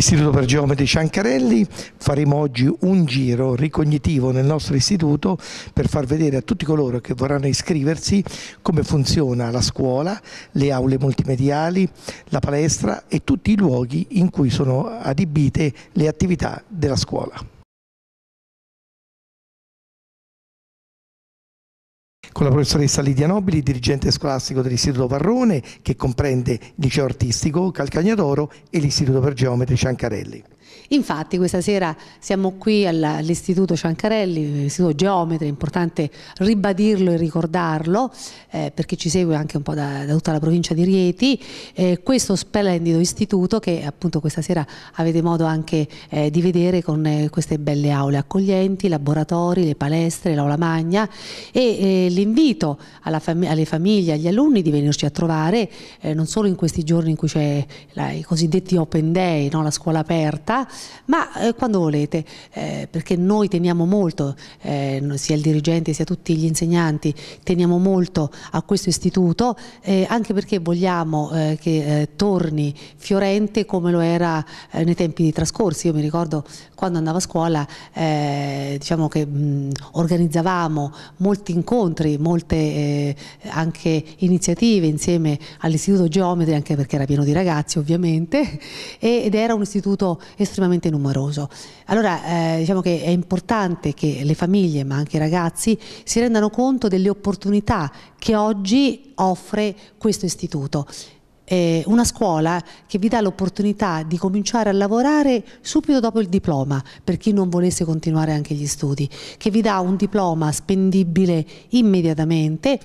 Istituto per Geometri Ciancarelli, faremo oggi un giro ricognitivo nel nostro istituto per far vedere a tutti coloro che vorranno iscriversi come funziona la scuola, le aule multimediali, la palestra e tutti i luoghi in cui sono adibite le attività della scuola. con la professoressa Lidia Nobili, dirigente scolastico dell'Istituto Varrone, che comprende il liceo artistico Calcagnadoro e l'Istituto per Geometri Ciancarelli. Infatti questa sera siamo qui all'Istituto Ciancarelli, l'Istituto Geometri, è importante ribadirlo e ricordarlo eh, perché ci segue anche un po' da, da tutta la provincia di Rieti, eh, questo splendido istituto che appunto questa sera avete modo anche eh, di vedere con eh, queste belle aule accoglienti, laboratori, le palestre, l'aula magna e eh, l'invito fam alle famiglie, agli alunni di venirci a trovare eh, non solo in questi giorni in cui c'è i cosiddetti open day, no? la scuola aperta, ma eh, quando volete, eh, perché noi teniamo molto, eh, sia il dirigente sia tutti gli insegnanti, teniamo molto a questo istituto, eh, anche perché vogliamo eh, che eh, torni fiorente come lo era nei tempi trascorsi. Io mi ricordo quando andavo a scuola, diciamo che mh, organizzavamo molti incontri, molte anche iniziative insieme all'Istituto Geometri, anche perché era pieno di ragazzi ovviamente, ed era un istituto estremamente estremamente numeroso. Allora eh, diciamo che è importante che le famiglie ma anche i ragazzi si rendano conto delle opportunità che oggi offre questo istituto eh, una scuola che vi dà l'opportunità di cominciare a lavorare subito dopo il diploma, per chi non volesse continuare anche gli studi, che vi dà un diploma spendibile immediatamente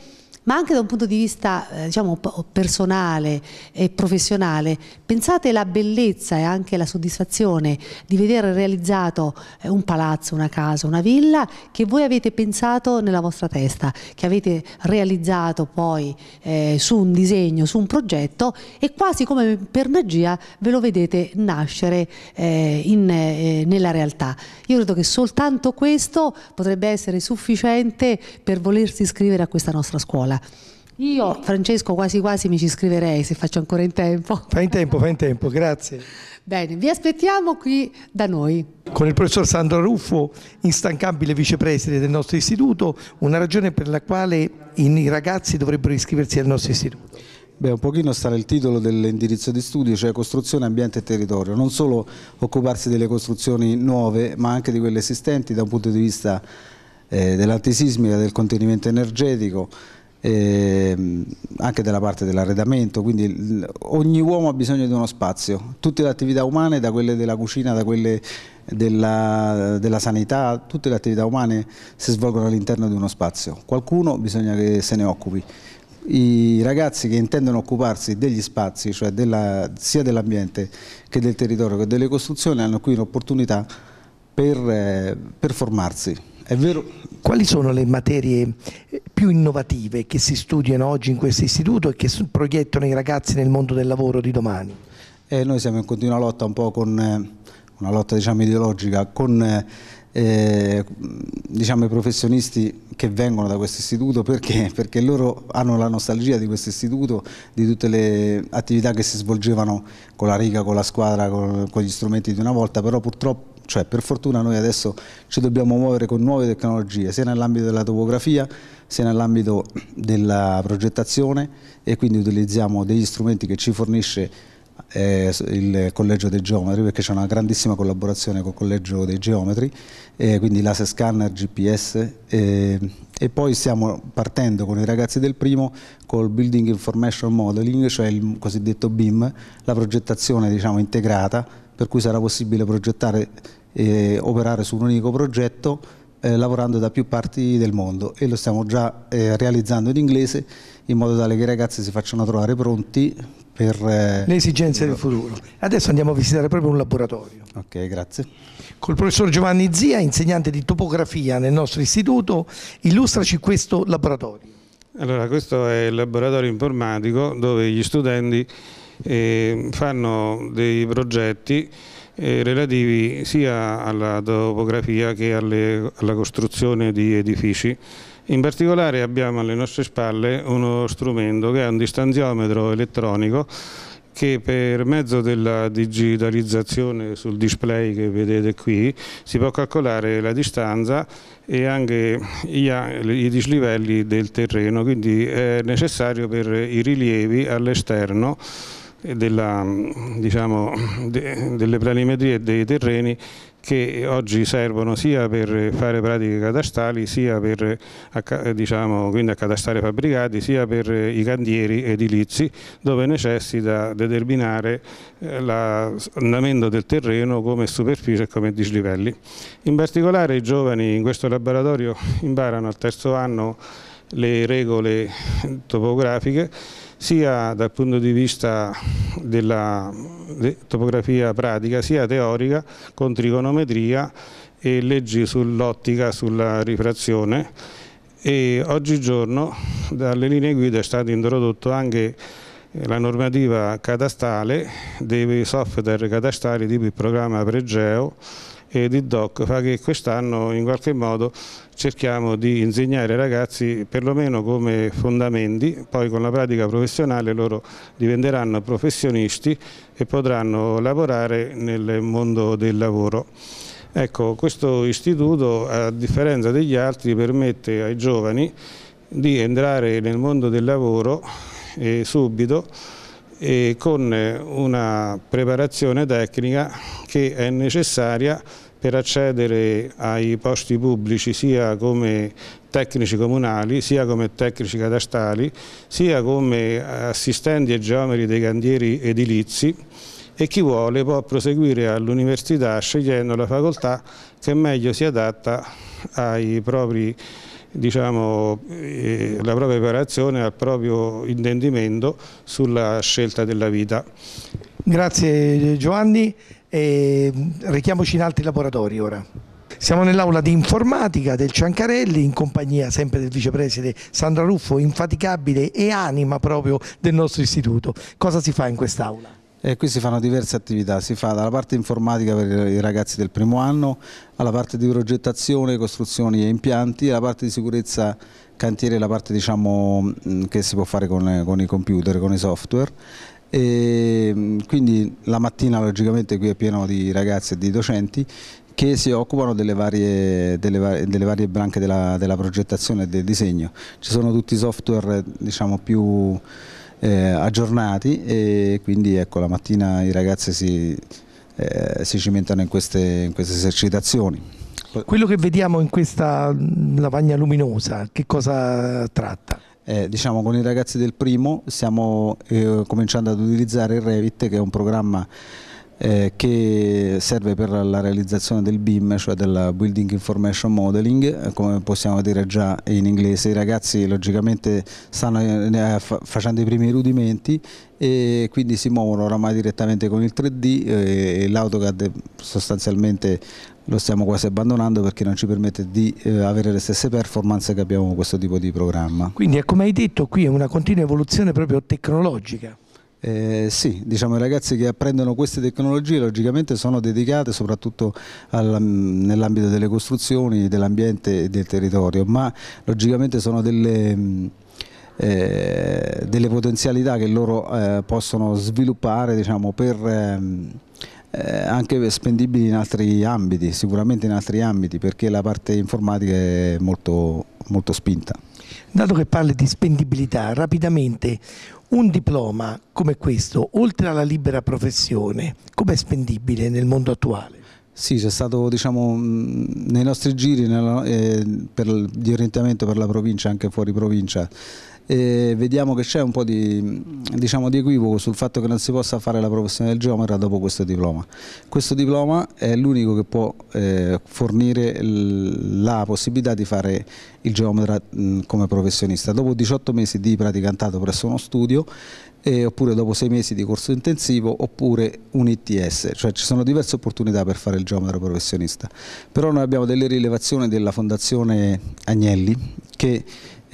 ma anche da un punto di vista eh, diciamo, personale e professionale. Pensate alla bellezza e anche alla soddisfazione di vedere realizzato eh, un palazzo, una casa, una villa che voi avete pensato nella vostra testa, che avete realizzato poi eh, su un disegno, su un progetto e quasi come per magia ve lo vedete nascere eh, in, eh, nella realtà. Io credo che soltanto questo potrebbe essere sufficiente per volersi iscrivere a questa nostra scuola scuola. Io, Francesco, quasi quasi mi ci scriverei se faccio ancora in tempo. Fai in tempo, fai in tempo, grazie. Bene, vi aspettiamo qui da noi. Con il professor Sandro Ruffo, instancabile vicepresidente del nostro istituto, una ragione per la quale i ragazzi dovrebbero iscriversi al nostro istituto. Beh, un pochino sarà il titolo dell'indirizzo di studio, cioè costruzione, ambiente e territorio. Non solo occuparsi delle costruzioni nuove, ma anche di quelle esistenti da un punto di vista eh, dell'antisismica, del contenimento energetico, Ehm, anche della parte dell'arredamento, quindi ogni uomo ha bisogno di uno spazio, tutte le attività umane, da quelle della cucina, da quelle della, della sanità, tutte le attività umane si svolgono all'interno di uno spazio, qualcuno bisogna che se ne occupi. I ragazzi che intendono occuparsi degli spazi, cioè della, sia dell'ambiente che del territorio che delle costruzioni, hanno qui un'opportunità per, eh, per formarsi. È vero. Quali sono le materie eh, più innovative che si studiano oggi in questo istituto e che proiettano i ragazzi nel mondo del lavoro di domani? Eh, noi siamo in continua lotta un po' con eh, una lotta diciamo, ideologica con eh, eh, diciamo, i professionisti che vengono da questo istituto perché? perché loro hanno la nostalgia di questo istituto, di tutte le attività che si svolgevano con la riga, con la squadra, con, con gli strumenti di una volta, però purtroppo cioè, per fortuna noi adesso ci dobbiamo muovere con nuove tecnologie, sia nell'ambito della topografia, sia nell'ambito della progettazione e quindi utilizziamo degli strumenti che ci fornisce eh, il Collegio dei Geometri perché c'è una grandissima collaborazione col Collegio dei Geometri, eh, quindi laser scanner, GPS eh, e poi stiamo partendo con i ragazzi del primo col Building Information Modeling, cioè il cosiddetto BIM, la progettazione diciamo, integrata per cui sarà possibile progettare e eh, operare su un unico progetto eh, lavorando da più parti del mondo e lo stiamo già eh, realizzando in inglese in modo tale che i ragazzi si facciano trovare pronti per eh, le esigenze del futuro. Adesso andiamo a visitare proprio un laboratorio. Ok, grazie. Col professor Giovanni Zia, insegnante di topografia nel nostro istituto, illustraci questo laboratorio. Allora, questo è il laboratorio informatico dove gli studenti eh, fanno dei progetti eh, relativi sia alla topografia che alle, alla costruzione di edifici. In particolare abbiamo alle nostre spalle uno strumento che è un distanziometro elettronico che per mezzo della digitalizzazione sul display che vedete qui si può calcolare la distanza e anche i dislivelli del terreno, quindi è necessario per i rilievi all'esterno della, diciamo, de, delle planimetrie dei terreni che oggi servono sia per fare pratiche catastali, sia per diciamo, quindi accatastare fabbricati, sia per i cantieri edilizi, dove necessita determinare eh, l'andamento del terreno come superficie e come dislivelli. In particolare i giovani in questo laboratorio imparano al terzo anno le regole topografiche sia dal punto di vista della topografia pratica sia teorica con trigonometria e leggi sull'ottica, sulla rifrazione e oggigiorno dalle linee guida è stato introdotto anche eh, la normativa cadastale dei software cadastali tipo il programma Pregeo e DIDOC fa che quest'anno in qualche modo cerchiamo di insegnare ai ragazzi perlomeno come fondamenti, poi con la pratica professionale loro diventeranno professionisti e potranno lavorare nel mondo del lavoro. Ecco, questo istituto a differenza degli altri permette ai giovani di entrare nel mondo del lavoro eh, subito e con una preparazione tecnica che è necessaria per accedere ai posti pubblici sia come tecnici comunali, sia come tecnici cadastali, sia come assistenti e geometri dei cantieri edilizi e chi vuole può proseguire all'università scegliendo la facoltà che meglio si adatta ai propri diciamo, eh, la propria preparazione, al proprio intendimento sulla scelta della vita. Grazie Giovanni. E ehm, rechiamoci in altri laboratori ora. Siamo nell'aula di informatica del Ciancarelli in compagnia sempre del vicepreside Sandra Ruffo, infaticabile e anima proprio del nostro istituto. Cosa si fa in quest'aula? E eh, qui si fanno diverse attività, si fa dalla parte informatica per i ragazzi del primo anno, alla parte di progettazione, costruzioni e impianti, alla parte di sicurezza cantiere, la parte diciamo, che si può fare con, con i computer, con i software e ehm, quindi la mattina logicamente qui è pieno di ragazzi e di docenti che si occupano delle varie, delle delle varie branche della, della, progettazione e del disegno. Ci sono tutti i software diciamo, più eh, aggiornati e quindi ecco, la mattina i ragazzi si, eh, si cimentano in queste, in queste esercitazioni. Quello che vediamo in questa lavagna luminosa, che cosa tratta? Eh, diciamo con i ragazzi del primo stiamo eh, cominciando ad utilizzare il Revit che è un programma eh, che serve per la realizzazione del BIM, cioè del Building Information Modeling, eh, come possiamo dire già in inglese. I ragazzi logicamente stanno eh, eh facendo i primi rudimenti e quindi si muovono oramai direttamente con il 3D eh, e l'AutoCAD sostanzialmente lo stiamo quasi abbandonando perché non ci permette di eh, avere le stesse performance che abbiamo con questo tipo di programma. Quindi ecco, come hai detto qui è una continua evoluzione proprio tecnologica. Eh, sì, diciamo i ragazzi che apprendono queste tecnologie logicamente sono dedicate soprattutto mm, nell'ambito delle costruzioni, dell'ambiente e del territorio, ma logicamente sono delle... Mm, eh, delle potenzialità che loro eh, possono sviluppare diciamo, per, ehm, eh, anche spendibili in altri ambiti, sicuramente in altri ambiti perché la parte informatica è molto, molto spinta. Dato che parli di spendibilità, rapidamente un diploma come questo, oltre alla libera professione, com'è spendibile nel mondo attuale? Sì, c'è stato diciamo, mm, nei nostri giri nella, eh, per, di orientamento per la provincia, anche fuori provincia, e vediamo che c'è un po' di, diciamo, di, equivoco sul fatto che non si possa fare la professione del geometra dopo questo diploma. Questo diploma è l'unico che può eh, fornire la possibilità di fare il geometra mh, come professionista. Dopo 18 mesi di praticantato presso uno studio eh, oppure dopo 6 mesi di corso intensivo oppure un ITS, cioè ci sono diverse opportunità per fare il geometra professionista. Però noi abbiamo delle rilevazioni della Fondazione Agnelli che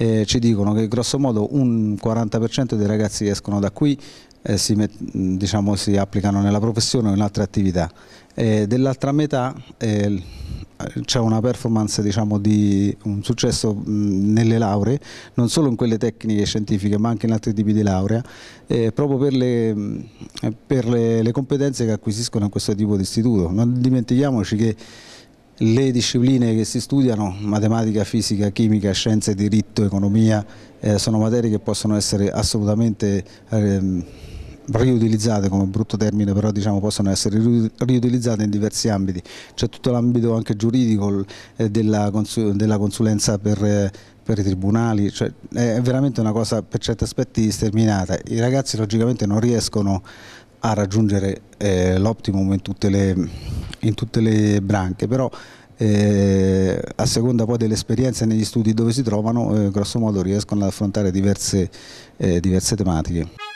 eh, ci dicono che grossomodo un 40% dei ragazzi escono da qui e si, met, diciamo, si, applicano nella professione o in altre attività. Dell'altra metà eh, c'è una performance diciamo, di un successo mh, nelle lauree, non solo in quelle tecniche e scientifiche ma anche in altri tipi di laurea, eh, proprio per, le, per le, le competenze che acquisiscono in questo tipo di istituto. Non dimentichiamoci che le discipline che si studiano, matematica, fisica, chimica, scienze, diritto, economia, eh, sono materie che possono essere assolutamente eh, riutilizzate come brutto termine, però diciamo possono essere riutilizzate in diversi ambiti. C'è tutto l'ambito anche giuridico eh, della, consulenza per eh, per i tribunali, cioè è veramente una cosa per certi aspetti sterminata. I ragazzi logicamente non riescono a raggiungere eh, l'optimum in tutte le, in tutte le branche, però eh, a seconda poi dell'esperienza negli studi dove si trovano, eh, grosso modo riescono ad affrontare diverse, eh, diverse tematiche.